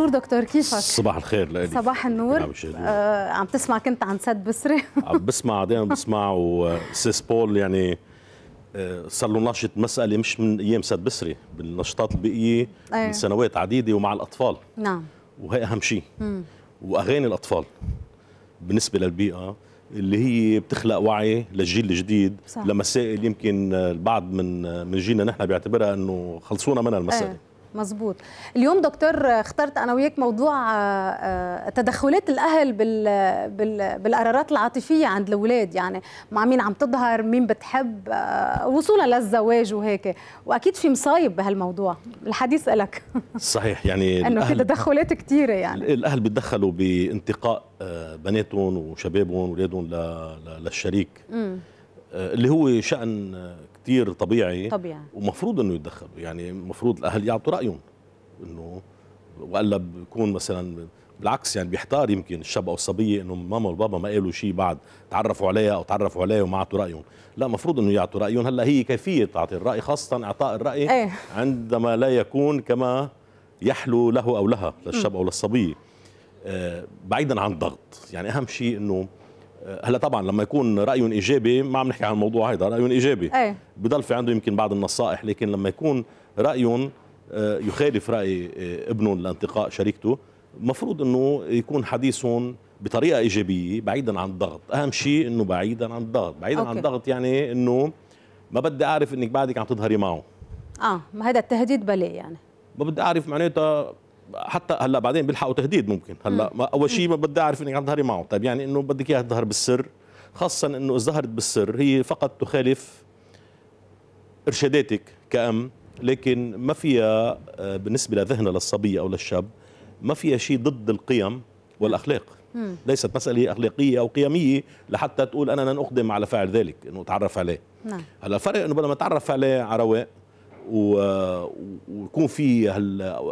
بونجور دكتور كيفك؟ صباح الخير لألي صباح النور آه عم تسمع كنت عن سد بسري عم بسمع دائما بسمع وسيس بول يعني آه، صار له ناشط مسألة مش من أيام سد بسري بالنشاطات البيئية أيوه. من سنوات عديدة ومع الأطفال نعم وهي أهم شيء وأغاني الأطفال بالنسبة للبيئة اللي هي بتخلق وعي للجيل الجديد صح. لمسائل يمكن البعض آه، من آه، من جيلنا نحن بيعتبرها انه خلصونا منها المساله أيه. مظبوط اليوم دكتور اخترت انا وياك موضوع آه، آه، تدخلات الاهل بال... بال... بالقرارات العاطفيه عند الاولاد يعني مع مين عم تظهر مين بتحب آه، وصولا للزواج وهيك واكيد في مصايب بهالموضوع الحديث لك صحيح يعني انه في تدخلات كثيره يعني الاهل بيتدخلوا بانتقاء بناتهم وشبابهم واولادهم ل... للشريك م. اللي هو شأن كتير طبيعي طبيعي ومفروض انه يتدخلوا يعني المفروض الاهل يعطوا رايهم انه والا بكون مثلا بالعكس يعني بيحتار يمكن الشاب او الصبيه انه ماما والبابا ما قالوا شيء بعد تعرفوا عليها او تعرفوا عليه وما اعطوا رايهم لا المفروض انه يعطوا رايهم هلا هي كيفيه تعطي الراي خاصه اعطاء الراي أيه. عندما لا يكون كما يحلو له او لها للشاب م. او للصبيه آه بعيدا عن الضغط يعني اهم شيء انه هلا طبعا لما يكون راي ايجابي ما عم نحكي عن الموضوع هذا راي ايجابي أي. بضل في عنده يمكن بعض النصائح لكن لما يكون راي آه، يخالف راي آه، ابنه لانتقاء شريكته مفروض انه يكون حديثهم بطريقه ايجابيه بعيدا عن الضغط اهم شيء انه بعيدا عن الضغط بعيدا أوكي. عن الضغط يعني انه ما بدي اعرف انك بعدك عم تظهري معه اه ما هذا التهديد بلي يعني ما بدي اعرف معناتها حتى هلا بعدين بيلحقوا تهديد ممكن هلا ما اول شيء ما بدي اعرف انك عم تظهري معه طيب يعني انه بدك اياها تظهر بالسر خاصه انه اذا ظهرت بالسر هي فقط تخالف ارشاداتك كأم لكن ما فيها آه، بالنسبه لذهنها للصبيه او للشاب ما فيها شيء ضد القيم والاخلاق مم. ليست مساله اخلاقيه او قيميه لحتى تقول انا لن اقدم على فعل ذلك انه اتعرف عليه نعم هلا الفرق انه بدل ما اتعرف عليه على رواق ويكون في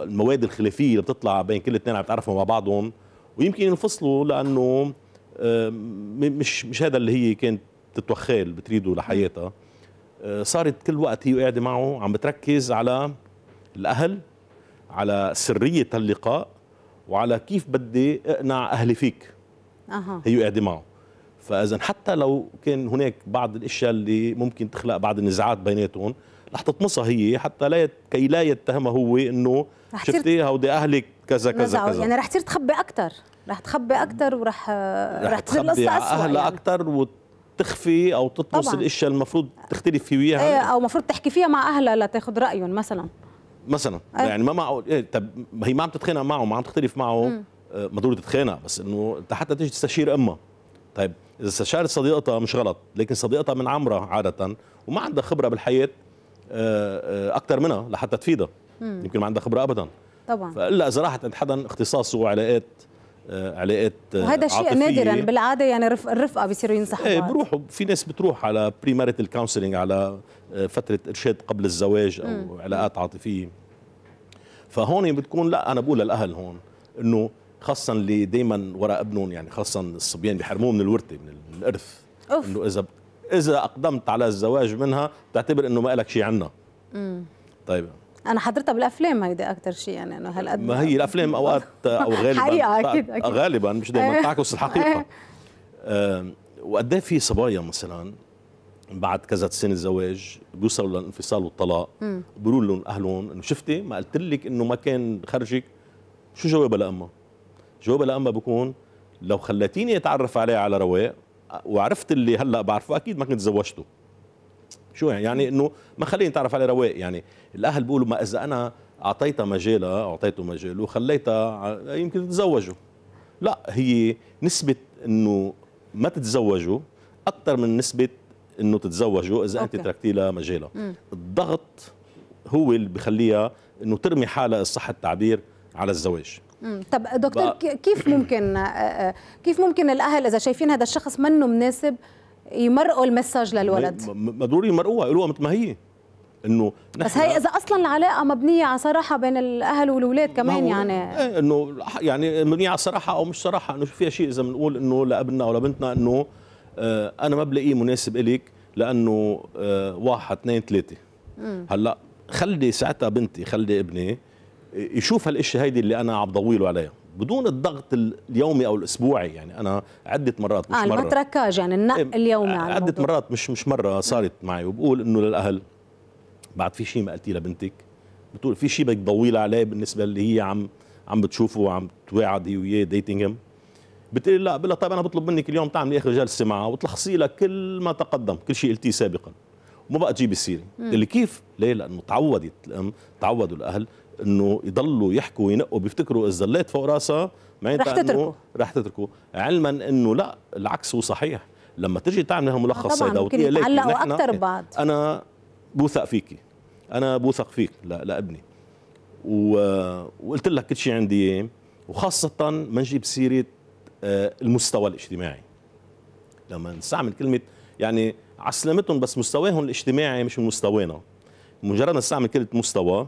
المواد الخلافيه اللي بتطلع بين كل اثنين عم يتعرفوا مع بعضهم ويمكن ينفصلوا لانه آه، مش مش هذا اللي هي كانت تتوخال بتريده لحياتها آه، صارت كل وقت هي قاعده معه عم بتركز على الاهل على سريه اللقاء وعلى كيف بدي اقنع اهلي فيك أه. هي قاعده معه فاذا حتى لو كان هناك بعض الاشياء اللي ممكن تخلق بعض النزاعات بيناتهم رح تطمسها هي حتى لا كي لا يتهمها هو انه شفتي هودي اهلك كذا كذا كذا يعني رح تصير تخبي اكثر رح تخبي اكثر ورح رح تصير القصه اسوء اهلها يعني. اكثر وتخفي او تطمس الاشياء المفروض تختلف فيها ايه او المفروض تحكي فيها مع اهلها لتاخذ رايهم مثلا مثلا أيه. يعني ما معه إيه طب هي ما عم تتخانق معه ما عم تختلف معه مم. آه ما ضروري تتخانق بس انه حتى تيجي تستشير امها طيب اذا استشارت صديقتها مش غلط لكن صديقتها من عمرها عاده وما عندها خبره بالحياه آه، آه، اكثر منها لحتى تفيدها يمكن ما عندها خبره ابدا طبعا فالا اذا راحت عند حدا اختصاصه وعلاقات آه، علاقات وهذا شيء نادرا بالعاده يعني الرفقه بيصيروا ينصحوا ايه بروحوا في ناس بتروح على بري ماريتال كونسلينج على فتره ارشاد قبل الزواج او مم. علاقات عاطفيه فهون بتكون لا انا بقول للاهل هون انه خاصه اللي دائما وراء ابنهم يعني خاصه الصبيان بيحرموه من الورثه من الارث انه اذا اذا اقدمت على الزواج منها بتعتبر انه ما لك شيء امم طيب انا حضرتها بالافلام هيدي اكثر شيء يعني انه هالقد ما هي الافلام اوقات او غالبا حقيقة أكيد أكيد. غالبا مش دائما بتعكس الحقيقه إيه. وقد وقد إيه في صبايا مثلا بعد كذا سنه زواج بيوصلوا للانفصال والطلاق بيقولوا لهم اهلهم انه شفتي ما قلت لك انه ما كان خرجك شو جوابها لامها؟ جوابها لامها بكون لو خلتيني اتعرف عليها على رواق وعرفت اللي هلا بعرفه اكيد ما كنت تزوجته شو يعني يعني انه ما خليني تعرف على رواق يعني الاهل بيقولوا ما اذا انا اعطيتها مجالها اعطيته مجاله خليتها يمكن تتزوجه لا هي نسبه انه ما تتزوجوا اكثر من نسبه انه تتزوجوا اذا انت تركتي لها مجالها الضغط هو اللي بخليها انه ترمي حالها صح التعبير على الزواج طب دكتور كيف ممكن آه، آه، كيف ممكن الاهل اذا شايفين هذا الشخص منه مناسب يمرقوا المساج للولد ما ضروري يمرقوها يقولوها مثل ما هي انه بس هي اذا اصلا العلاقه مبنيه على صراحه بين الاهل والاولاد كمان يعني ايه انه يعني مبنيه على صراحه او مش صراحه انه فيها شيء اذا بنقول انه لابننا او لبنتنا انه آه، انا ما بلاقيه مناسب الك لانه واحد اثنين ثلاثه هلا خلي ساعتها بنتي خلي ابني يشوف هالاشي هيدي اللي انا عم ضويله عليها بدون الضغط اليومي او الاسبوعي يعني انا عده مرات مش آه مره المتركاج يعني النق إيه، اليومي عده الموضوع. مرات مش مش مره صارت معي وبقول انه للاهل بعد في شيء ما قلتي لبنتك بتقول في شيء بدك تضوي عليه بالنسبه اللي هي عم عم بتشوفه وعم تواعد هي وياه ديتنج هم بتقول لا بقول طيب انا بطلب منك اليوم تعملي اخر جلسه معه وتلخصي لها كل ما تقدم كل شيء قلتيه سابقا وما بقى تجيبي السيره اللي كيف؟ ليه؟ لانه تعودت الام تعودوا الاهل انه يضلوا يحكوا وينقوا بيفتكروا الزلات فوق راسها معناتها رح تتركوا رح تتركوا علما انه لا العكس هو صحيح لما تجي تعملها آه، ملخص صيدوي يتعلقوا اكثر ببعض انا بوثق فيكي انا بوثق فيك لابني وقلت لك كل شيء عندي اياه وخاصه ما نجيب سيره آه، المستوى الاجتماعي لما نستعمل كلمه يعني عسلمتهم بس مستواهم الاجتماعي مش من مستوانا مجرد ما نستعمل كلمه مستوى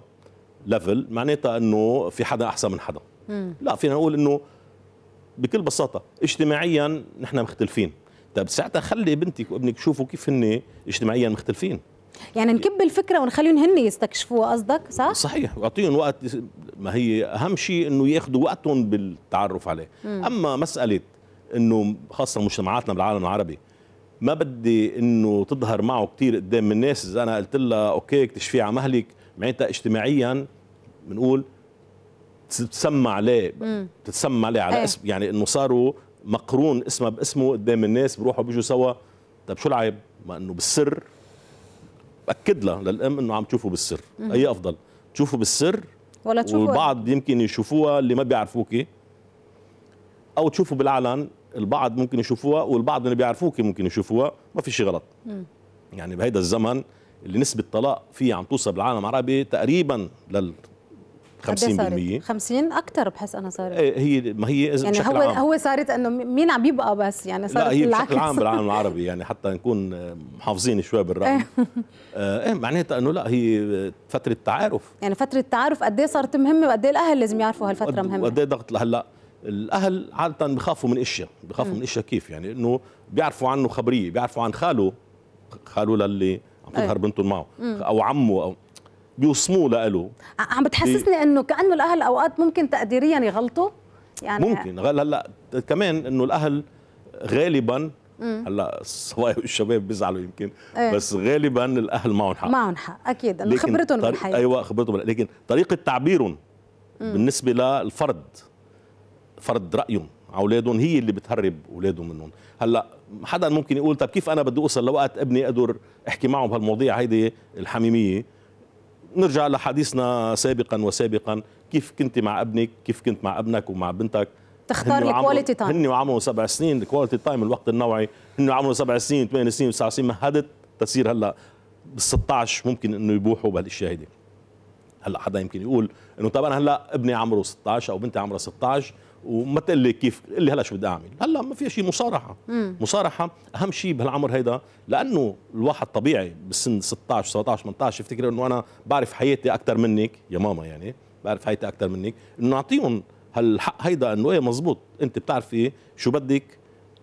ليفل معناتها انه في حدا احسن من حدا مم. لا فينا نقول انه بكل بساطه اجتماعيا نحن مختلفين طيب ساعتها خلي بنتك وابنك يشوفوا كيف هن اجتماعيا مختلفين يعني نكب الفكره ونخليهم هن يستكشفوها قصدك صح صحيح واعطيهم وقت ما هي اهم شيء انه ياخذوا وقتهم بالتعرف عليه مم. اما مساله انه خاصه مجتمعاتنا بالعالم العربي ما بدي انه تظهر معه كثير قدام الناس اذا انا قلت لها اوكي اكتشفي على مهلك معناتها اجتماعيا بنقول تسمى عليه تتسمى عليه على إيه. اسم يعني انه صاروا مقرون اسمه باسمه قدام الناس بروحوا بيجوا سوا طب شو العيب؟ ما انه بالسر باكد لها للام انه عم تشوفه بالسر مم. اي افضل تشوفه بالسر ولا تشوفه والبعض يمكن يشوفوها اللي ما بيعرفوكي او تشوفه بالعلن البعض ممكن يشوفوها والبعض اللي بيعرفوكي ممكن يشوفوها ما في شيء غلط مم. يعني بهيدا الزمن اللي نسبه طلاق فيه عم توصل بالعالم العربي تقريبا لل 50% 50 اكثر بحس انا صارت إيه، هي ما هي يعني بشكل هو عام. هو صارت انه مين عم يبقى بس يعني صارت لا هي بالعكس. بشكل عام بالعالم العربي يعني حتى نكون محافظين شوي بالرقم إيه. آه ايه معناتها انه لا هي فتره تعارف يعني فتره تعارف قد ايه صارت مهمه وقد ايه الاهل لازم يعرفوا هالفتره مهمه وقد ايه ضغط هلا الاهل عاده بخافوا من اشياء بخافوا إيه. من اشياء كيف يعني انه بيعرفوا عنه خبريه بيعرفوا عن خاله خاله للي أيه. بنتهم معه او عمه او بيوصموه لإله عم بتحسسني بي... انه كانه الاهل اوقات ممكن تقديريا يغلطوا يعني ممكن هلا كمان انه الاهل غالبا هلا الصبايا والشباب بيزعلوا يمكن ايه؟ بس غالبا الاهل معهم حق معهم حق اكيد لأنه خبرتهم طريق... بالحياه ايوه خبرتهم لكن طريقه تعبيرهم مم. بالنسبه للفرد فرد رايهم على اولادهم هي اللي بتهرب اولادهم منهم هلا حدا ممكن يقول طب كيف انا بدي اوصل لوقت ابني اقدر احكي معه بهالمواضيع هيدي الحميميه نرجع لحديثنا سابقا وسابقا كيف كنت مع ابنك كيف كنت مع ابنك ومع بنتك تختار الكواليتي تايم هن وعمره سبع سنين الكواليتي تايم الوقت النوعي هن وعمره سبع سنين ثمان سنين تسع سنين مهدت تصير هلا بال 16 ممكن انه يبوحوا بهالاشياء هيدي هلا حدا يمكن يقول انه طبعا انا هلا ابني عمره 16 او بنتي عمرها 16 وما تقول لي كيف قل لي هلا شو بدي اعمل هلا ما في شيء مصارحه مم. مصارحه اهم شيء بهالعمر هيدا لانه الواحد طبيعي بالسن 16 17 18 يفتكر انه انا بعرف حياتي اكثر منك يا ماما يعني بعرف حياتي اكثر منك انه نعطيهم هالحق هيدا انه ايه مزبوط انت بتعرفي شو بدك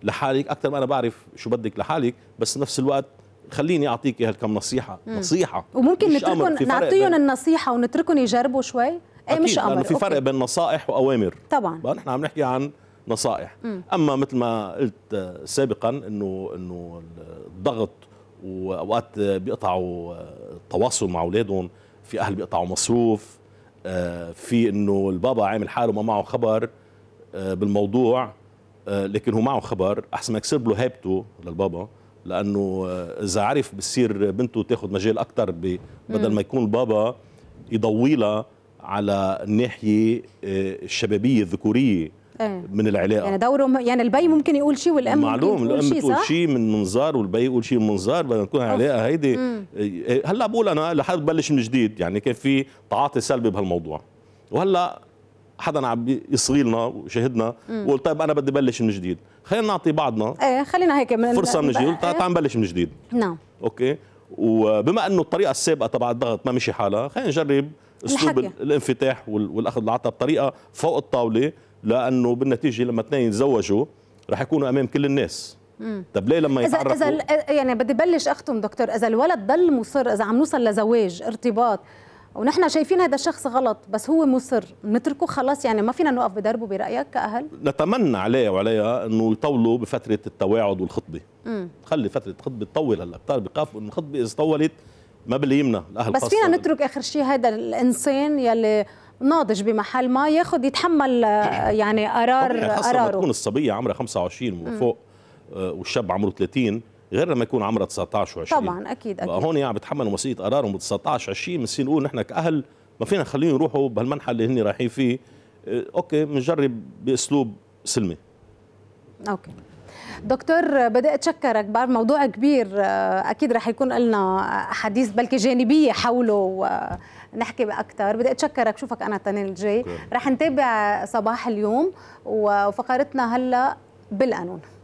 لحالك اكثر ما انا بعرف شو بدك لحالك بس نفس الوقت خليني اعطيك هالكم نصيحه مم. نصيحه وممكن نتركهم نعطيهم النصيحه ونتركهم يجربوا شوي أكيد مش امر لأنه في فرق بين نصائح واوامر طبعا بقى نحن عم نحكي عن نصائح م. اما مثل ما قلت آه، سابقا انه انه الضغط واوقات بيقطعوا آه، التواصل مع اولادهم في اهل بيقطعوا مصروف آه، في انه البابا عامل حاله ما معه خبر بالموضوع لكن هو معه خبر احسن ما يكسر له هيبته للبابا لانه اذا عرف بتصير بنته تاخذ مجال اكثر بدل ما يكون البابا يضوي لها على الناحيه آه، الشبابيه الذكوريه إيه. من العلاقه يعني دوره يعني البي ممكن يقول شيء والام معلوم ممكن الام تقول شيء من منظار والبي يقول شيء من منظار بدنا نكون علاقه هيدي إيه، هلا بقول انا لحد بلش من جديد يعني كان في تعاطي سلبي بهالموضوع وهلا حدا عم يصغي لنا وشهدنا وقلت طيب انا بدي بلش من جديد خلينا نعطي بعضنا ايه خلينا هيك من فرصه من جديد قلت إيه. تعال نبلش من جديد نعم اوكي وبما انه الطريقه السابقه تبع الضغط ما مشي حالها خلينا نجرب اسلوب الانفتاح والاخذ العطاء بطريقه فوق الطاوله لانه بالنتيجه لما اثنين يتزوجوا رح يكونوا امام كل الناس مم. طب ليه لما يتعرفوا اذا اذا يعني بدي بلش اختم دكتور اذا الولد ضل مصر اذا عم نوصل لزواج ارتباط ونحن شايفين هذا الشخص غلط بس هو مصر نتركه خلاص يعني ما فينا نوقف بدربه برايك كاهل نتمنى عليه وعليها انه يطولوا بفتره التواعد والخطبه مم. خلي فتره الخطبه تطول هلا بتعرف بقاف انه الخطبه اذا طولت ما بليمنا الاهل بس فينا نترك اخر شيء هذا الانسان يلي ناضج بمحل ما ياخذ يتحمل آه، يعني قرار قراره تكون الصبيه عمرها 25 وفوق آه، والشاب عمره 30 غير لما يكون عمرها 19 و20 طبعا اكيد اكيد هون يعني بتحملوا مسؤوليه قرارهم ب 19 20 بنصير نقول نحن كاهل ما فينا نخليهم يروحوا بهالمنحى اللي هن رايحين فيه آه، اوكي بنجرب باسلوب سلمي اوكي دكتور بدي اتشكرك بعد موضوع كبير آه، اكيد رح يكون لنا حديث بلكي جانبيه حوله ونحكي آه، باكثر بدي اتشكرك شوفك انا التنين الجاي رح نتابع صباح اليوم وفقرتنا هلا بالقانون